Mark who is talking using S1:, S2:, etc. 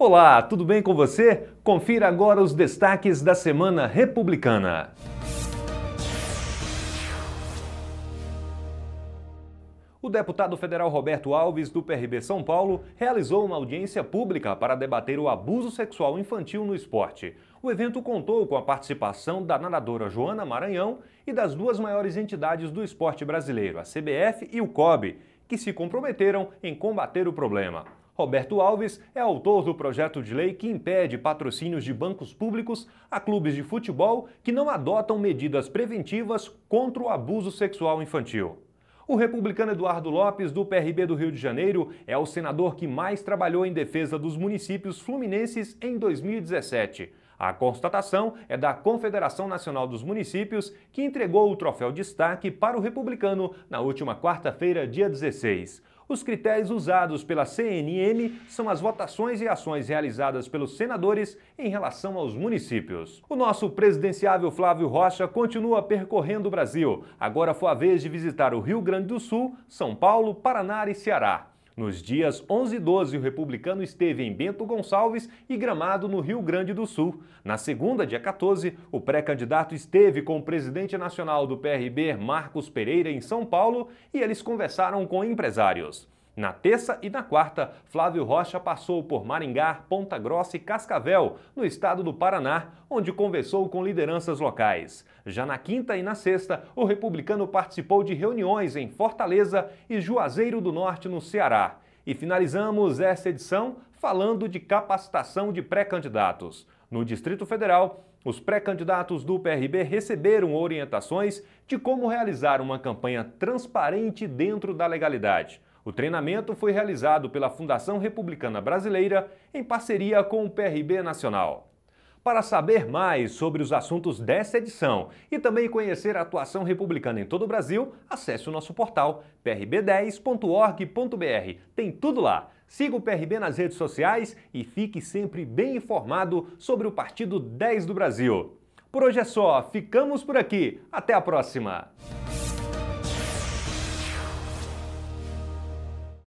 S1: Olá, tudo bem com você? Confira agora os destaques da Semana Republicana. O deputado federal Roberto Alves, do PRB São Paulo, realizou uma audiência pública para debater o abuso sexual infantil no esporte. O evento contou com a participação da nadadora Joana Maranhão e das duas maiores entidades do esporte brasileiro, a CBF e o COB, que se comprometeram em combater o problema. Roberto Alves é autor do projeto de lei que impede patrocínios de bancos públicos a clubes de futebol que não adotam medidas preventivas contra o abuso sexual infantil. O republicano Eduardo Lopes, do PRB do Rio de Janeiro, é o senador que mais trabalhou em defesa dos municípios fluminenses em 2017. A constatação é da Confederação Nacional dos Municípios, que entregou o troféu destaque para o republicano na última quarta-feira, dia 16. Os critérios usados pela CNM são as votações e ações realizadas pelos senadores em relação aos municípios. O nosso presidenciável Flávio Rocha continua percorrendo o Brasil. Agora foi a vez de visitar o Rio Grande do Sul, São Paulo, Paraná e Ceará. Nos dias 11 e 12, o republicano esteve em Bento Gonçalves e Gramado, no Rio Grande do Sul. Na segunda, dia 14, o pré-candidato esteve com o presidente nacional do PRB, Marcos Pereira, em São Paulo, e eles conversaram com empresários. Na terça e na quarta, Flávio Rocha passou por Maringá, Ponta Grossa e Cascavel, no estado do Paraná, onde conversou com lideranças locais. Já na quinta e na sexta, o republicano participou de reuniões em Fortaleza e Juazeiro do Norte, no Ceará. E finalizamos essa edição falando de capacitação de pré-candidatos. No Distrito Federal, os pré-candidatos do PRB receberam orientações de como realizar uma campanha transparente dentro da legalidade. O treinamento foi realizado pela Fundação Republicana Brasileira em parceria com o PRB Nacional. Para saber mais sobre os assuntos dessa edição e também conhecer a atuação republicana em todo o Brasil, acesse o nosso portal prb10.org.br. Tem tudo lá. Siga o PRB nas redes sociais e fique sempre bem informado sobre o Partido 10 do Brasil. Por hoje é só, ficamos por aqui. Até a próxima!